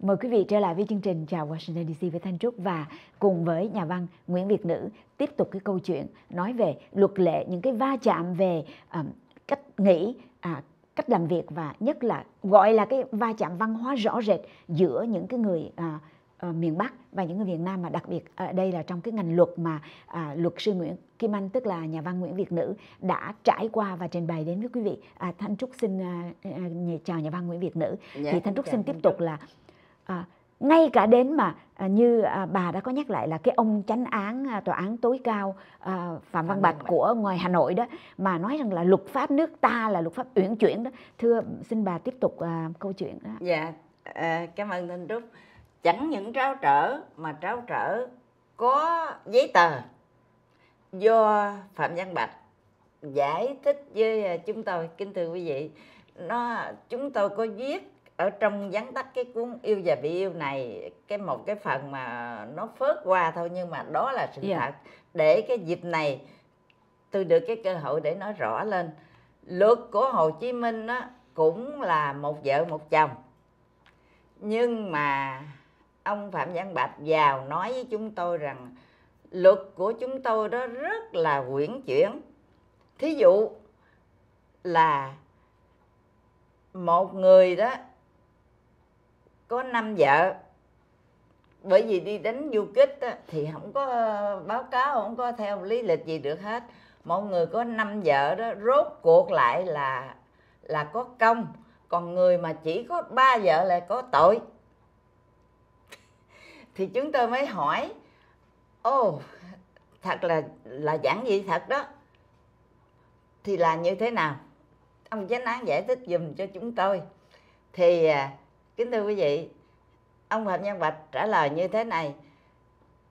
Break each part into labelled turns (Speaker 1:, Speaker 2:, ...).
Speaker 1: Mời quý vị trở lại với chương trình Chào Washington DC với Thanh Trúc và cùng với nhà văn Nguyễn Việt Nữ tiếp tục cái câu chuyện nói về luật lệ, những cái va chạm về um, cách nghĩ, à, cách làm việc và nhất là gọi là cái va chạm văn hóa rõ rệt giữa những cái người à, miền Bắc và những người Việt Nam mà đặc biệt ở đây là trong cái ngành luật mà uh, luật sư Nguyễn Kim Anh tức là nhà văn Nguyễn Việt Nữ đã trải qua và trình bày đến với quý vị. Uh, Thanh Trúc xin uh, chào nhà văn Nguyễn Việt Nữ. Dạ, thì Thanh Trúc xin tiếp tục là uh, ngay cả đến mà như bà đã có nhắc lại là cái ông chánh án tòa án tối cao phạm văn bạch của ngoài hà nội đó mà nói rằng là luật pháp nước ta là luật pháp uyển chuyển đó thưa xin bà tiếp tục câu chuyện đó
Speaker 2: dạ à, cảm ơn thanh trúc chẳng những trao trở mà trao trở có giấy tờ do phạm văn bạch giải thích với à, chúng tôi kính thưa quý vị nó chúng tôi có viết ở trong vắn tắt cái cuốn yêu và bị yêu này cái một cái phần mà nó phớt qua thôi nhưng mà đó là sự yeah. Dạ. thật để cái dịp này tôi được cái cơ hội để nói rõ lên luật của Hồ Chí Minh đó cũng là một vợ một chồng nhưng mà ông phạm văn bạch vào nói với chúng tôi rằng luật của chúng tôi đó rất là quyển chuyển thí dụ là một người đó có năm vợ bởi vì đi đánh du kích đó, thì không có ờ, báo cáo không có theo lý lịch gì được hết mọi người có năm vợ đó rốt cuộc lại là là có công còn người mà chỉ có ba vợ lại có tội thì chúng tôi mới hỏi ô oh, thật là là giảng dị thật đó thì là như thế nào ông chánh án giải thích dùm cho chúng tôi thì à, kính thưa quý vị ông phạm nhân bạch trả lời như thế này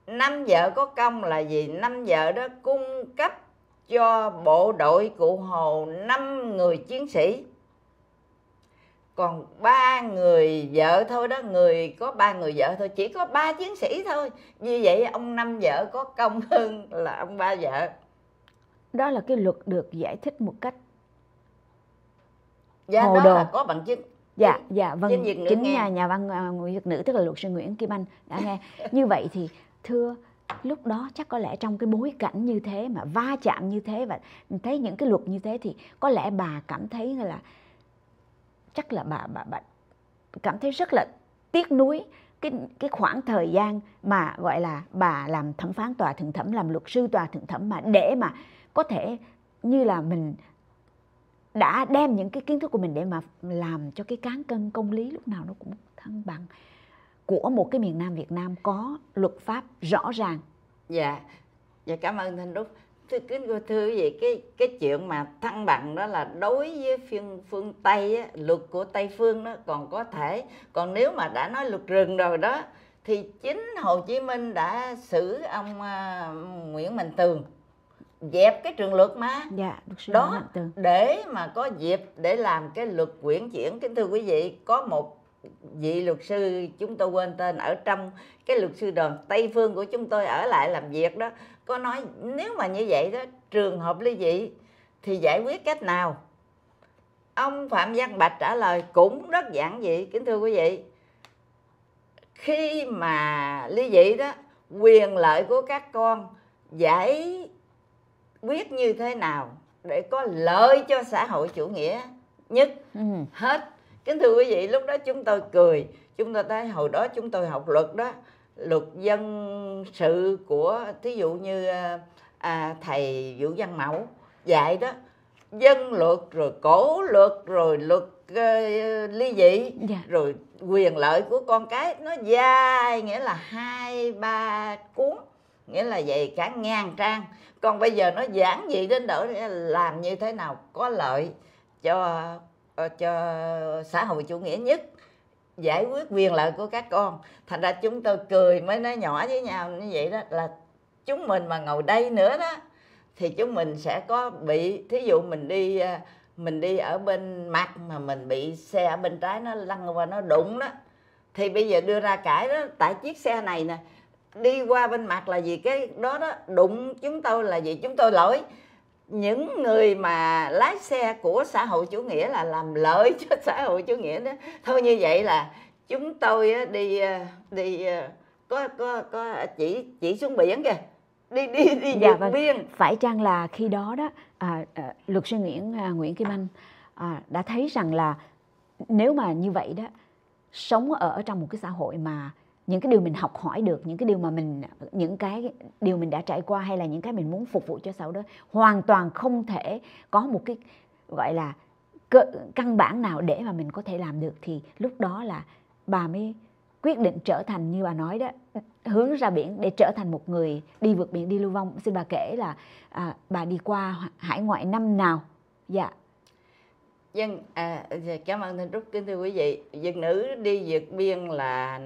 Speaker 2: năm vợ có công là gì năm vợ đó cung cấp cho bộ đội cụ hồ năm người chiến sĩ còn ba người vợ thôi đó người có ba người vợ thôi chỉ có ba chiến sĩ thôi như vậy ông năm vợ có công hơn là ông ba vợ
Speaker 1: đó là cái luật được giải thích một cách dạ, hồ đó đồ. là có bằng chứng dạ dạ vâng chính, chính, nhà nhà văn à, người việt nữ tức là luật sư nguyễn kim anh đã nghe như vậy thì thưa lúc đó chắc có lẽ trong cái bối cảnh như thế mà va chạm như thế và thấy những cái luật như thế thì có lẽ bà cảm thấy là chắc là bà bà bà cảm thấy rất là tiếc nuối cái cái khoảng thời gian mà gọi là bà làm thẩm phán tòa thượng thẩm làm luật sư tòa thượng thẩm mà để mà có thể như là mình đã đem những cái kiến thức của mình để mà làm cho cái cán cân công lý lúc nào nó cũng thăng bằng của một cái miền Nam Việt Nam có luật pháp rõ ràng.
Speaker 2: Dạ, dạ cảm ơn Thanh Đức thưa kính thưa vậy cái cái chuyện mà thăng bằng đó là đối với phương phương tây á, luật của tây phương nó còn có thể còn nếu mà đã nói luật rừng rồi đó thì chính hồ chí minh đã xử ông uh, nguyễn mạnh tường dẹp cái trường luật má dạ, đó để mà có dịp để làm cái luật quyển chuyển kính thưa quý vị có một vị luật sư chúng tôi quên tên ở trong cái luật sư đoàn tây phương của chúng tôi ở lại làm việc đó có nói nếu mà như vậy đó trường hợp ly dị thì giải quyết cách nào ông phạm văn bạch trả lời cũng rất giản dị kính thưa quý vị khi mà ly dị đó quyền lợi của các con giải quyết như thế nào để có lợi cho xã hội chủ nghĩa nhất ừ. hết kính thưa quý vị lúc đó chúng tôi cười chúng tôi thấy hồi đó chúng tôi học luật đó luật dân sự của thí dụ như à, à thầy vũ văn mẫu dạy đó dân luật rồi cổ luật rồi luật uh, ly dị dạ. rồi quyền lợi của con cái nó dài nghĩa là hai ba cuốn nghĩa là vậy cả ngàn trang còn bây giờ nó giản dị đến đổi làm như thế nào có lợi cho Ờ, cho xã hội chủ nghĩa nhất giải quyết quyền lợi của các con thành ra chúng tôi cười mới nói nhỏ với nhau như vậy đó là chúng mình mà ngồi đây nữa đó thì chúng mình sẽ có bị thí dụ mình đi ờ, mình đi ở bên mặt mà mình bị xe ở bên trái nó lăn qua nó đụng đó thì bây giờ đưa ra cãi đó tại chiếc xe này nè đi qua bên mặt là vì cái đó đó đụng chúng tôi là vì chúng tôi lỗi những người mà lái xe của xã hội chủ nghĩa là làm lợi cho xã hội chủ nghĩa đó thôi như vậy là chúng tôi đi ờ, đi ờ, có có có chỉ chỉ xuống biển kìa đi đi đi dạ, vâng. biên
Speaker 1: phải chăng là khi đó đó à, à, luật sư Nguyễn à, Nguyễn Kim Anh à, đã thấy rằng là nếu mà như vậy đó sống ở trong một cái xã hội mà những cái điều mình học hỏi được những cái điều mà mình những cái điều mình đã trải qua hay là những cái mình muốn phục vụ cho xã hội đó hoàn toàn không thể có một cái gọi là căn bản nào để mà mình có thể làm được thì lúc đó là bà mới quyết định trở thành như bà nói đó hướng ra biển để trở thành một người đi vượt biển đi lưu vong xin bà kể là à, bà đi qua hải ngoại năm nào dạ
Speaker 2: dân à, dạ, cảm ơn thanh trúc kính thưa quý vị việt nữ đi vượt biên là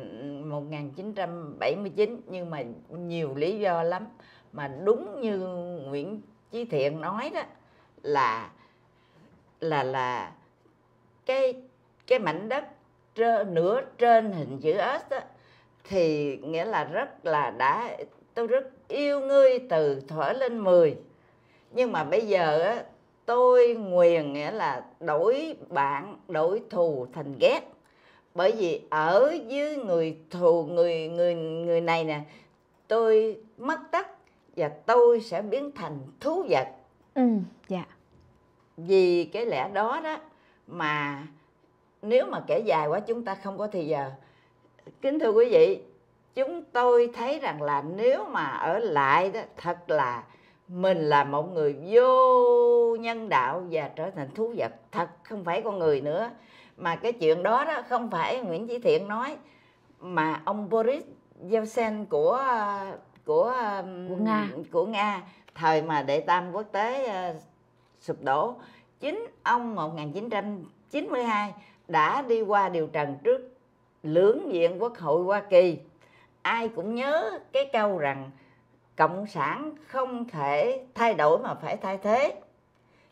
Speaker 2: 1979 nhưng mà nhiều lý do lắm mà đúng như nguyễn chí thiện nói đó là là là cái cái mảnh đất trơ, nửa trên hình chữ S đó, thì nghĩa là rất là đã tôi rất yêu ngươi từ thuở lên 10 nhưng mà bây giờ á, tôi nguyền nghĩa là đổi bạn đổi thù thành ghét bởi vì ở dưới người thù người người người này nè tôi mất tất và tôi sẽ biến thành thú vật
Speaker 1: ừ dạ
Speaker 2: vì cái lẽ đó đó mà nếu mà kể dài quá chúng ta không có thì giờ kính thưa quý vị chúng tôi thấy rằng là nếu mà ở lại đó thật là mình là một người vô nhân đạo và trở thành thú vật thật không phải con người nữa mà cái chuyện đó đó không phải Nguyễn Chí Thiện nói mà ông Boris Yeltsin của của um, của Nga của Nga thời mà đệ tam quốc tế uh, sụp đổ chính ông 1992 đã đi qua điều trần trước lưỡng viện quốc hội Hoa Kỳ ai cũng nhớ cái câu rằng cộng sản không thể thay đổi mà phải thay thế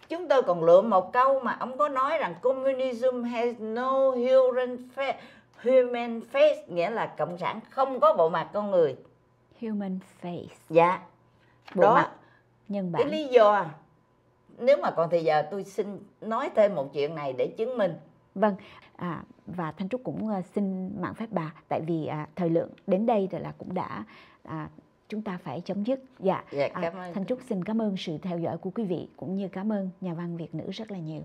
Speaker 2: chúng tôi còn lượm một câu mà ông có nói rằng communism has no human face human face nghĩa là cộng sản không có bộ mặt con người
Speaker 1: human face dạ bộ đó mặt nhân bản cái lý do
Speaker 2: nếu mà còn thì giờ tôi xin nói thêm một chuyện này để chứng minh
Speaker 1: vâng à, và thanh trúc cũng ờ, xin mạng phép bà tại vì à, thời lượng đến đây rồi là cũng đã à, chúng ta phải chấm dứt dạ, dạ à, cảm à, thanh trúc xin cảm ơn sự theo dõi của quý vị cũng như cảm ơn nhà văn việt nữ rất là nhiều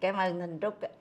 Speaker 2: cảm ơn thanh trúc